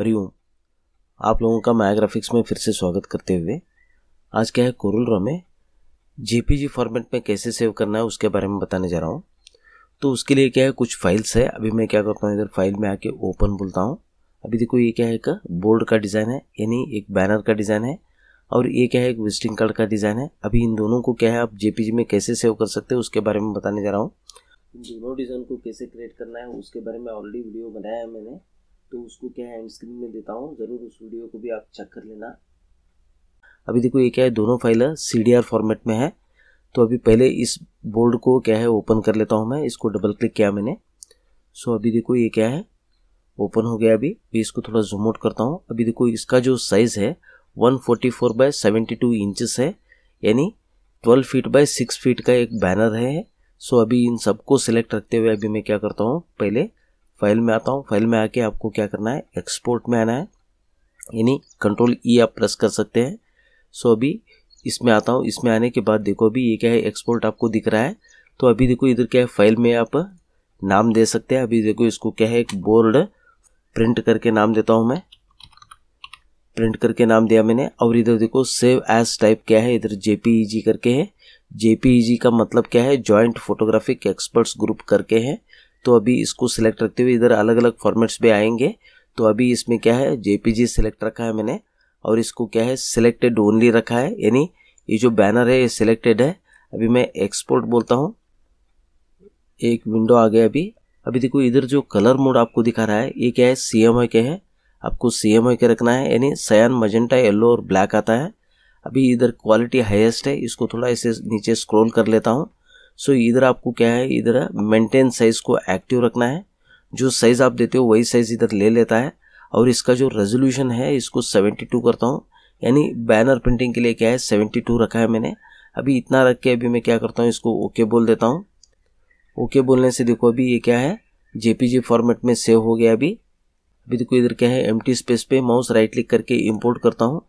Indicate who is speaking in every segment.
Speaker 1: हरिओम आप लोगों का माया ग्राफिक्स में फिर से स्वागत करते हुए आज क्या है कोरल रॉ में जेपीजी फॉर्मेट में कैसे सेव करना है उसके बारे में बताने जा रहा हूँ तो उसके लिए क्या है कुछ फाइल्स है अभी मैं क्या करता हूँ इधर फाइल में आके ओपन बोलता हूँ अभी देखो ये क्या है एक बोर्ड का डिज़ाइन है यानी एक बैनर का डिज़ाइन है और ये क्या है एक विजिटिंग कार्ड का डिज़ाइन है अभी इन दोनों को क्या है आप जेपीजी में कैसे सेव कर सकते हैं उसके बारे में बताने जा रहा हूँ दोनों डिज़ाइन को कैसे क्रिएट करना है उसके बारे में ऑलरेडी वीडियो बनाया है मैंने तो उसको क्या है एंड स्क्रीन में देता हूँ ज़रूर उस वीडियो को भी आप चेक कर लेना अभी देखो ये क्या है दोनों फाइल सी फॉर्मेट में है तो अभी पहले इस बोर्ड को क्या है ओपन कर लेता हूँ मैं इसको डबल क्लिक किया मैंने सो अभी देखो ये क्या है ओपन हो गया अभी मैं इसको थोड़ा जूम आउट करता हूँ अभी देखो इसका जो साइज़ है 144 forty four by seventy two inches है यानी 12 फीट बाय 6 फीट का एक बैनर है सो अभी इन सबको सिलेक्ट रखते हुए अभी मैं क्या करता हूँ पहले फाइल में आता हूँ फाइल में आके आपको क्या करना है एक्सपोर्ट में आना है यानी कंट्रोल ई e आप प्रेस कर सकते हैं सो अभी इसमें आता हूँ इसमें आने के बाद देखो अभी ये क्या है एक्सपोर्ट आपको दिख रहा है तो अभी देखो इधर क्या है फाइल में आप नाम दे सकते हैं अभी देखो इसको क्या है एक बोर्ड प्रिंट करके नाम देता हूँ मैं प्रिंट करके नाम दिया मैंने और इधर देखो सेव एज टाइप क्या है इधर जे e करके है जे e का मतलब क्या है जॉइंट फोटोग्राफिक एक्सपर्ट्स ग्रुप करके है तो अभी इसको सिलेक्ट रखते हुए इधर अलग अलग फॉर्मेट्स भी आएंगे तो अभी इसमें क्या है जेपीजी सिलेक्ट रखा है मैंने और इसको क्या है सिलेक्टेड ओनली रखा है यानी ये जो बैनर है ये सिलेक्टेड है अभी मैं एक्सपोर्ट बोलता हूँ एक विंडो आ गया अभी अभी देखो इधर जो कलर मोड आपको दिखा रहा है ये क्या है सी एम के है आपको सी एम के रखना है यानी सयान मजेंटा येलो और ब्लैक आता है अभी इधर क्वालिटी हाईएस्ट है इसको थोड़ा इसे नीचे स्क्रॉल कर लेता हूँ सो इधर आपको क्या है इधर मेंटेन साइज़ को एक्टिव रखना है जो साइज़ आप देते हो वही साइज़ इधर ले लेता है और इसका जो रेजोल्यूशन है इसको 72 करता हूँ यानी बैनर प्रिंटिंग के लिए क्या है 72 रखा है मैंने अभी इतना रख के अभी मैं क्या करता हूँ इसको ओके बोल देता हूँ ओके बोलने से देखो अभी ये क्या है जेपीजी फॉर्मेट में सेव हो गया अभी अभी देखो इधर क्या है एम स्पेस पे माउस राइट क्लिक करके इम्पोर्ट करता हूँ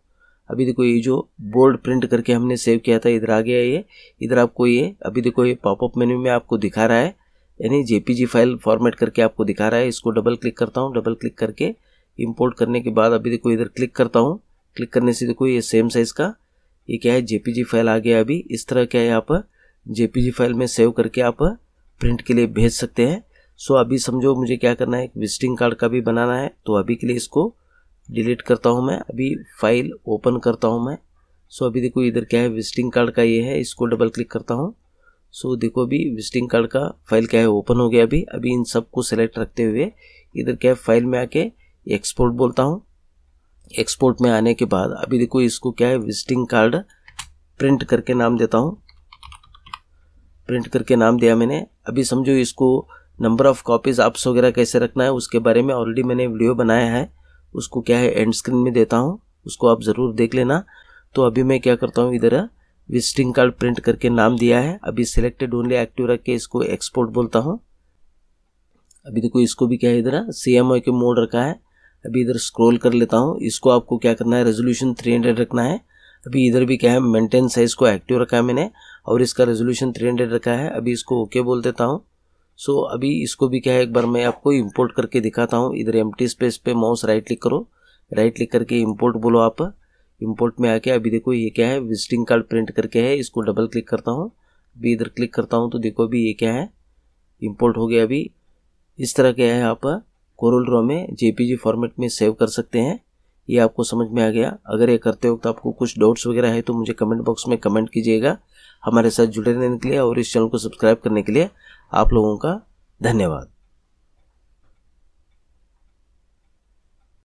Speaker 1: अभी देखो ये जो बोल्ड प्रिंट करके हमने सेव किया था इधर आ गया ये इधर आपको ये अभी देखो ये पॉपअप मेन्यू में आपको दिखा रहा है यानी जेपीजी फाइल फॉर्मेट करके आपको दिखा रहा है इसको डबल क्लिक करता हूँ डबल क्लिक करके इंपोर्ट करने के बाद अभी देखो इधर क्लिक करता हूँ क्लिक करने से देखो ये सेम साइज़ का ये क्या है जेपीजी फाइल आ गया अभी इस तरह क्या है आप जेपीजी फाइल में सेव करके आप प्रिंट के लिए भेज सकते हैं सो अभी समझो मुझे क्या करना है विजिटिंग कार्ड का भी बनाना है तो अभी के लिए इसको डिलीट करता हूँ मैं अभी फाइल ओपन करता हूँ मैं सो अभी देखो इधर क्या है विजिटिंग कार्ड का ये है इसको डबल क्लिक करता हूँ सो देखो अभी विजिटिंग कार्ड का फाइल क्या है ओपन हो गया अभी अभी इन सब को सेलेक्ट रखते हुए इधर क्या है फाइल में आके एक्सपोर्ट बोलता हूँ एक्सपोर्ट में आने के बाद अभी देखो इसको क्या है विजिटिंग कार्ड प्रिंट करके नाम देता हूँ प्रिंट करके नाम दिया मैंने अभी समझो इसको नंबर ऑफ कॉपीज़ आप्स वगैरह कैसे रखना है उसके बारे में ऑलरेडी मैंने वीडियो बनाया है उसको क्या है एंड स्क्रीन में देता हूँ उसको आप ज़रूर देख लेना तो अभी मैं क्या करता हूँ इधर विजिटिंग कार्ड प्रिंट करके नाम दिया है अभी सिलेक्टेड ओनली एक्टिव रख के इसको एक्सपोर्ट बोलता हूँ अभी देखो इसको भी क्या है इधर सी एम के मोड रखा है अभी इधर स्क्रॉल कर लेता हूँ इसको आपको क्या करना है रेजोल्यूशन 300 रखना है अभी इधर भी क्या है मेंटेन साइज को एक्टिव रखा है मैंने और इसका रेजोल्यूशन 300 रखा है अभी इसको ओके बोल देता हूँ सो अभी इसको भी क्या है एक बार मैं आपको इम्पोर्ट करके दिखाता हूँ इधर एम स्पेस पे माउस राइट क्लिक करो राइट क्लिक करके इम्पोर्ट बोलो आप इम्पोर्ट में आके अभी देखो ये क्या है विजिटिंग कार्ड प्रिंट करके है इसको डबल क्लिक करता हूँ अभी इधर क्लिक करता हूँ तो देखो अभी ये क्या है इम्पोर्ट हो गया अभी इस तरह क्या है आप कोरल ड्रॉ में जे फॉर्मेट में सेव कर सकते हैं ये आपको समझ में आ गया अगर ये करते वक्त तो आपको कुछ डाउट्स वगैरह है तो मुझे कमेंट बॉक्स में कमेंट कीजिएगा हमारे साथ जुड़े रहने के लिए और इस चैनल को सब्सक्राइब करने के लिए आप लोगों का धन्यवाद